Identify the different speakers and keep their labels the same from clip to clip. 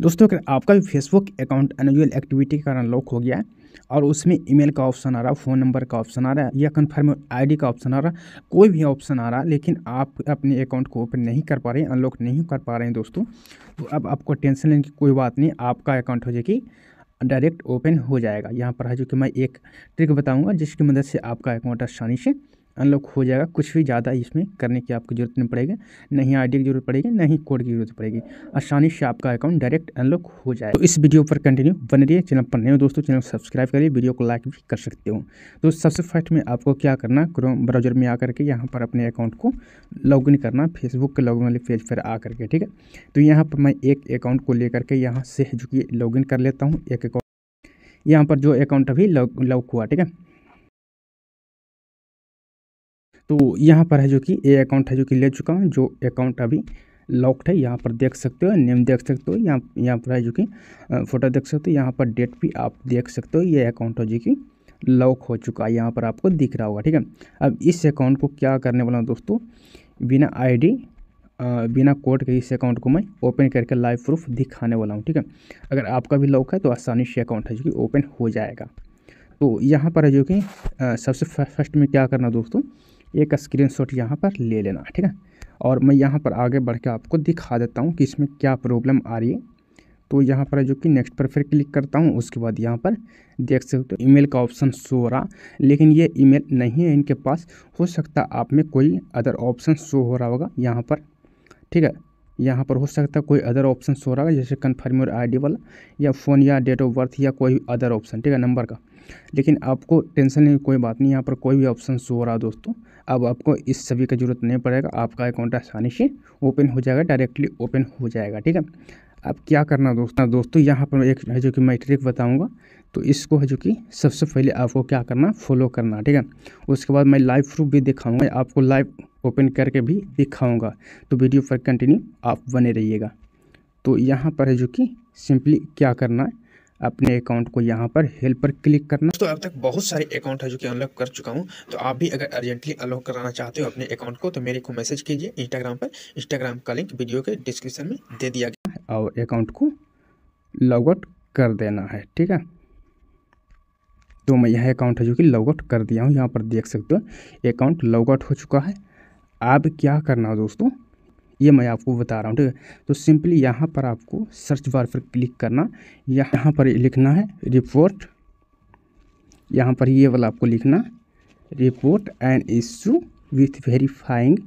Speaker 1: दोस्तों अगर आपका भी फेसबुक अकाउंट अनयूजल एक्टिविटी के कारण लॉक हो गया है और उसमें ईमेल का ऑप्शन आ रहा फ़ोन नंबर का ऑप्शन आ रहा है या कन्फर्म आईडी का ऑप्शन आ रहा कोई भी ऑप्शन आ रहा लेकिन आप अपने अकाउंट को ओपन नहीं कर पा रहे हैं अनलॉक नहीं कर पा रहे हैं दोस्तों तो अब आपको टेंशन लेने की कोई बात नहीं आपका अकाउंट हो जाएगी डायरेक्ट ओपन हो जाएगा यहाँ पर है जो कि मैं एक ट्रिक बताऊँगा जिसकी मदद से आपका अकाउंट आसानी से अनलॉक हो जाएगा कुछ भी ज़्यादा इसमें करने की आपको ज़रूरत नहीं पड़ेगी ना ही आईडी की जरूरत पड़ेगी ना ही कोड की जरूरत पड़ेगी आसानी से आपका अकाउंट डायरेक्ट अनलॉक हो जाएगा तो इस वीडियो पर कंटिन्यू बन रही है चैनल पर नए हो दोस्तों चैनल सब्सक्राइब करिए वीडियो को लाइक भी कर सकते हो तो सबसे फर्स्ट में आपको क्या करना क्रोम ब्राउजर में आकर के यहाँ पर अपने अकाउंट को लॉग करना फेसबुक के लॉगिन वाले पेज पर आ करके ठीक है तो यहाँ पर मैं एक अकाउंट को लेकर के यहाँ से जो कि लॉग कर लेता हूँ एक अकाउंट यहाँ पर जो अकाउंट अभी लॉक हुआ ठीक है तो यहाँ पर है जो कि ए अकाउंट है जो कि ले चुका हूँ जो अकाउंट अभी लॉक्ड है यहाँ पर देख सकते हो नेम देख सकते हो यहाँ यहाँ पर है जो कि फ़ोटो देख सकते हो यहाँ पर डेट भी आप देख सकते हो ये अकाउंट है जो कि लॉक हो चुका है यहाँ पर आपको दिख रहा होगा ठीक है अब इस अकाउंट को क्या करने वाला हूँ दोस्तों बिना आईडी बिना कोड के इस अकाउंट को मैं ओपन करके लाइव प्रूफ दिखाने वाला हूँ ठीक है अगर आपका भी लॉक है तो आसानी से अकाउंट है जो कि ओपन हो जाएगा तो यहाँ पर है जो कि सबसे फर्स्ट में क्या करना दोस्तों एक स्क्रीनशॉट यहाँ पर ले लेना ठीक है और मैं यहाँ पर आगे बढ़ के आपको दिखा देता हूँ कि इसमें क्या प्रॉब्लम आ रही है तो यहाँ पर जो कि नेक्स्ट पर फिर क्लिक करता हूँ उसके बाद यहाँ पर देख सकते हो ईमेल का ऑप्शन शो रहा लेकिन ये ईमेल नहीं है इनके पास हो सकता आप में कोई अदर ऑप्शन शो हो रहा होगा यहाँ पर ठीक है यहाँ पर हो सकता है कोई अदर ऑप्शन शो रहा होगा जैसे कन्फर्म और डी वाला या फ़ोन या डेट ऑफ बर्थ या कोई अदर ऑप्शन ठीक है नंबर का लेकिन आपको टेंशन नहीं कोई बात नहीं यहाँ पर कोई भी ऑप्शन शो हो रहा दोस्तों अब आपको इस सभी की ज़रूरत नहीं पड़ेगा आपका अकाउंट आसानी से ओपन हो जाएगा डायरेक्टली ओपन हो जाएगा ठीक है अब क्या करना दोस्तों दोस्तों यहाँ पर एक है जो कि मैं ट्रिक बताऊँगा तो इसको है जो कि सबसे पहले आपको क्या करना फॉलो करना ठीक है उसके बाद मैं लाइव प्रूफ भी दिखाऊँगा आपको लाइव ओपन करके भी दिखाऊँगा तो वीडियो पर कंटिन्यू आप बने रहिएगा तो यहाँ पर है जो कि सिंपली क्या करना है अपने अकाउंट को यहाँ पर हेल्प पर क्लिक करना तो अब तक बहुत सारे अकाउंट है जो कि अनलॉक कर चुका हूँ तो आप भी अगर अर्जेंटली अनलॉक कराना चाहते हो अपने अकाउंट को तो मेरे को मैसेज कीजिए इंस्टाग्राम पर इंस्टाग्राम का लिंक वीडियो के डिस्क्रिप्शन में दे दिया गया और अकाउंट को लॉग आउट कर देना है ठीक है तो मैं यह अकाउंट है जो कि लॉगआउट कर दिया हूँ यहाँ पर देख सकते हो अकाउंट लॉगआउट हो चुका है अब क्या करना दोस्तों ये मैं आपको बता रहा हूँ ठीक है तो सिंपली यहाँ पर आपको सर्च बार पर क्लिक करना यहाँ पर लिखना है रिपोर्ट यहाँ पर ये वाला आपको लिखना report and issue with verifying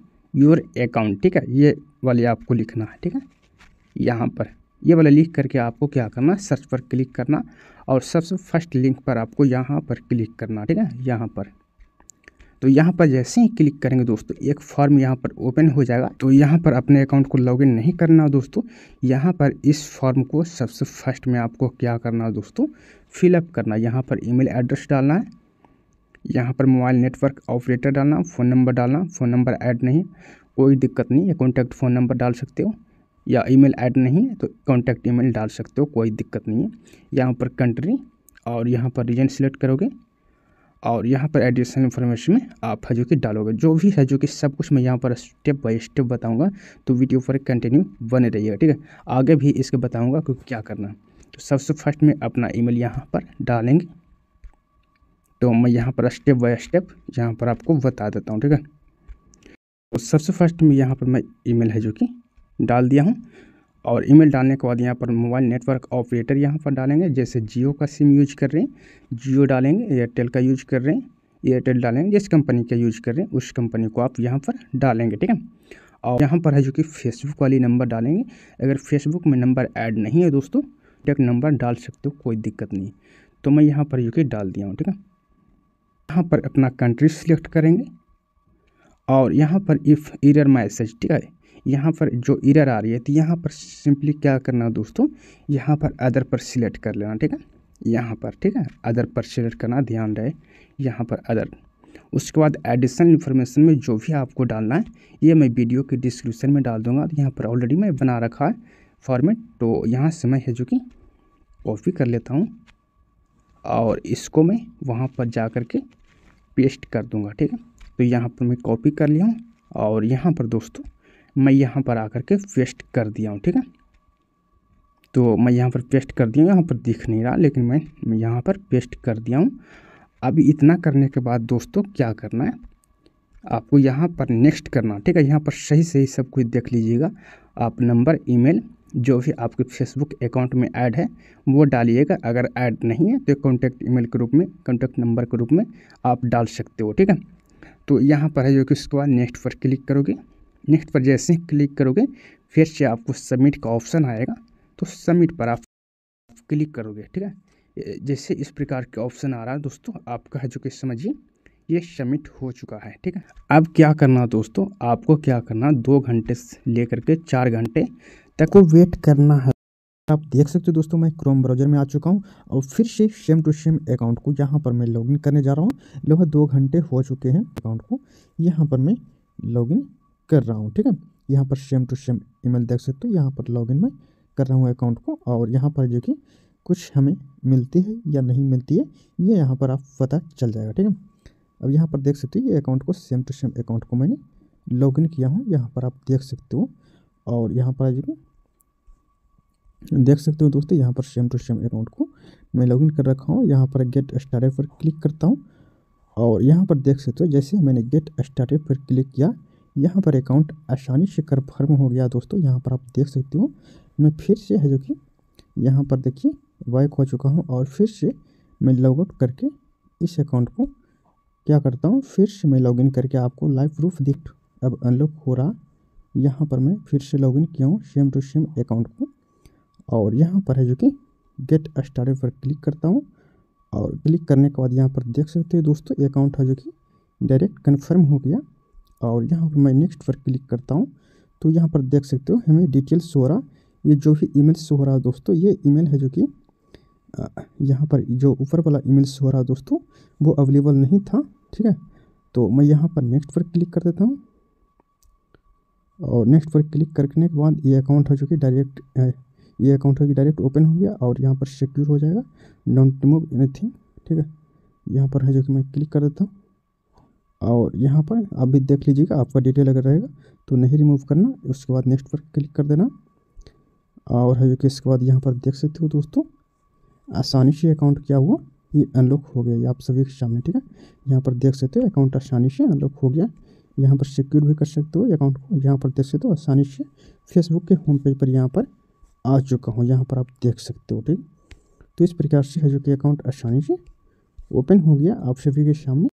Speaker 1: your account ठीक है ये वाले आपको लिखना है ठीक है यहाँ पर ये वाला लिख करके आपको क्या करना सर्च पर क्लिक करना और सबसे फर्स्ट लिंक पर आपको यहाँ पर क्लिक करना ठीक है यहाँ पर तो यहाँ पर जैसे ही क्लिक करेंगे दोस्तों एक फॉर्म यहाँ पर ओपन हो जाएगा तो यहाँ पर अपने अकाउंट को लॉगिन नहीं करना दोस्तों यहाँ पर इस फॉर्म को सबसे फर्स्ट में आपको क्या करना है दोस्तों फिलअप करना यहाँ पर ईमेल एड्रेस डालना है यहाँ पर मोबाइल नेटवर्क ऑपरेटर डालना फ़ोन नंबर डालना फ़ोन नंबर ऐड नहीं कोई दिक्कत नहीं या कॉन्टैक्ट फ़ोन नंबर डाल सकते हो या ईमेल ऐड नहीं है तो कॉन्टैक्ट ईमेल डाल सकते हो कोई दिक्कत नहीं है यहाँ पर कंट्री और यहाँ पर रीजन सिलेक्ट करोगे और यहाँ पर एडिशनल इन्फॉर्मेशन में आप है जो कि डालोगे जो भी है जो कि सब कुछ मैं यहाँ पर स्टेप बाय स्टेप बताऊँगा तो वीडियो पर कंटिन्यू बने रहिएगा ठीक है आगे भी इसके बताऊँगा कि क्या करना तो सबसे फर्स्ट में अपना मेल यहाँ पर डालेंगे तो मैं यहाँ पर स्टेप बाय स्टेप यहाँ पर आपको बता देता हूँ ठीक है तो सबसे फर्स्ट में यहाँ पर मैं ईमेल है जो कि डाल दिया हूँ और ईमेल डालने के बाद यहाँ पर मोबाइल नेटवर्क ऑपरेटर यहाँ पर डालेंगे जैसे जियो का सिम यूज कर रहे हैं जियो डालेंगे एयरटेल का यूज कर रहे हैं एयरटेल डालेंगे जिस कंपनी का यूज कर रहे हैं उस कंपनी को आप यहाँ पर डालेंगे ठीक है और यहाँ पर है जो कि फेसबुक वाली नंबर डालेंगे अगर फेसबुक में नंबर ऐड नहीं है दोस्तों एक नंबर डाल सकते हो कोई दिक्कत नहीं तो मैं यहाँ पर जो कि डाल दिया हूँ ठीक है यहाँ पर अपना कंट्री सिलेक्ट करेंगे और यहाँ पर इफ़ इरर मैसेज ठीक है यहाँ पर जो इरर आ रही है तो यहाँ पर सिंपली क्या करना दोस्तों यहाँ पर अदर पर सिलेक्ट कर लेना ठीक है यहाँ पर ठीक है अदर पर सिलेक्ट करना ध्यान रहे यहाँ पर अदर उसके बाद एडिशनल इन्फॉर्मेशन में जो भी आपको डालना है ये मैं वीडियो के डिस्क्रिप्शन में डाल दूँगा यहाँ पर ऑलरेडी मैं बना रखा है फॉर्मेट तो यहाँ से मैं है जो कि कॉपी कर लेता हूँ और इसको मैं वहाँ पर जा कर के पेस्ट कर दूँगा ठीक है तो यहाँ पर मैं कॉपी कर लिया हूँ और यहाँ पर दोस्तों मैं यहाँ पर आकर के पेस्ट कर दिया हूँ ठीक है तो मैं यहाँ पर पेस्ट कर दिया हूँ यहाँ पर दिख नहीं रहा लेकिन मैं यहाँ पर पेस्ट कर दिया हूँ अभी इतना करने के बाद दोस्तों क्या करना है आपको यहाँ पर नेक्स्ट करना ठीक है यहाँ पर सही सही सब कुछ देख लीजिएगा आप नंबर ईमेल जो भी आपके फेसबुक अकाउंट में ऐड है वो डालिएगा अगर ऐड नहीं है तो कॉन्टैक्ट ईमेल के रूप में कॉन्टैक्ट नंबर के रूप में आप डाल सकते हो ठीक है तो यहाँ पर है जो कि उसके बाद नेक्स्ट पर क्लिक करोगे नेक्स्ट पर जैसे ही क्लिक करोगे फिर से आपको सबमिट का ऑप्शन आएगा तो सबमिट पर आप क्लिक करोगे ठीक है जैसे इस प्रकार के ऑप्शन आ रहा है दोस्तों आपका जो कि समझिए ये सबमिट हो चुका है ठीक है अब क्या करना दोस्तों आपको
Speaker 2: क्या करना दो घंटे से लेकर के चार घंटे तक वेट करना है आप देख सकते हो दोस्तों मैं क्रोम ब्राउजर में आ चुका हूँ और फिर से सेम टू सेम अकाउंट को यहाँ पर मैं लॉगिन करने जा रहा हूँ लगभग दो घंटे हो चुके हैं अकाउंट को यहाँ पर मैं लॉगिन कर रहा हूँ ठीक है यहाँ पर सेम टू सेम ईमेल देख सकते हो यहाँ पर लॉगिन में कर रहा हूँ अकाउंट को और यहाँ पर जो कि कुछ हमें मिलती है या नहीं मिलती है ये यहाँ पर आप पता चल जाएगा ठीक है अब यहाँ पर देख सकते हो ये अकाउंट को सेम टू सेम अकाउंट को मैंने लॉगिन किया हूँ यहाँ पर आप देख सकते हो और यहाँ पर जो कि देख सकते हो दोस्तों यहाँ पर सेम टू सेम अकाउंट को मैं लॉगिन कर रखा हूँ यहाँ पर गेट स्टार्टेड पर क्लिक करता हूँ और यहाँ पर देख सकते हो जैसे मैंने गेट स्टार्टेड पर क्लिक किया यहाँ पर अकाउंट आसानी से कन्फर्म हो गया दोस्तों यहाँ पर आप देख सकते हो मैं फिर से है जो कि यहाँ पर देखिए वाइक हो चुका हूँ और फिर से मैं लॉगआउट करके इस अकाउंट को क्या करता हूँ फिर से मैं लॉगिन करके आपको लाइव प्रूफ दिख अब अनलॉक हो रहा यहाँ पर मैं फिर से लॉगिन किया हूँ सेम टू सेम अकाउंट को और यहाँ पर है जो कि गेट स्टार्टेड पर क्लिक करता हूँ और क्लिक करने के बाद यहाँ पर देख सकते हो दोस्तों अकाउंट है जो कि डायरेक्ट कन्फर्म हो गया और यहाँ पर मैं नेक्स्ट पर क्लिक करता हूँ तो यहाँ पर देख सकते हो हमें डिटेल शो हो रहा ये जो भी ईमेल शो हो रहा है दोस्तों ये ईमेल है जो कि यहाँ पर जो ऊपर वाला ईमेल शो हो रहा है दोस्तों वो अवेलेबल नहीं था ठीक है तो मैं यहाँ पर नेक्स्ट पर क्लिक कर देता हूँ और नेक्स्ट पर क्लिक करने के बाद ये अकाउंट है जो कि डायरेक्ट ये अकाउंट है कि डायरेक्ट ओपन हो गया और यहाँ पर सिक्योर हो जाएगा डोंट मूव थिंग ठीक है यहाँ पर है जो कि मैं क्लिक कर देता हूँ और यहाँ पर आप भी देख लीजिएगा आपका डिटेल अगर रहेगा तो नहीं रिमूव करना उसके बाद नेक्स्ट पर क्लिक कर देना और है जो कि इसके बाद यहाँ पर देख सकते हो दोस्तों आसानी से अकाउंट क्या हुआ ये अनलॉक हो गया ये आप सभी के सामने ठीक है यहाँ पर देख सकते हो अकाउंट आसानी से अनलॉक हो गया यहाँ पर सिक्योर भी कर सकते हो अकाउंट को यहाँ पर देख सकते हो आसानी से फेसबुक के होम पेज पर यहाँ पर आ चुका हूँ यहाँ पर आप देख सकते हो ठीक तो इस प्रकार से है जो कि अकाउंट आसानी से ओपन हो गया आप सभी के सामने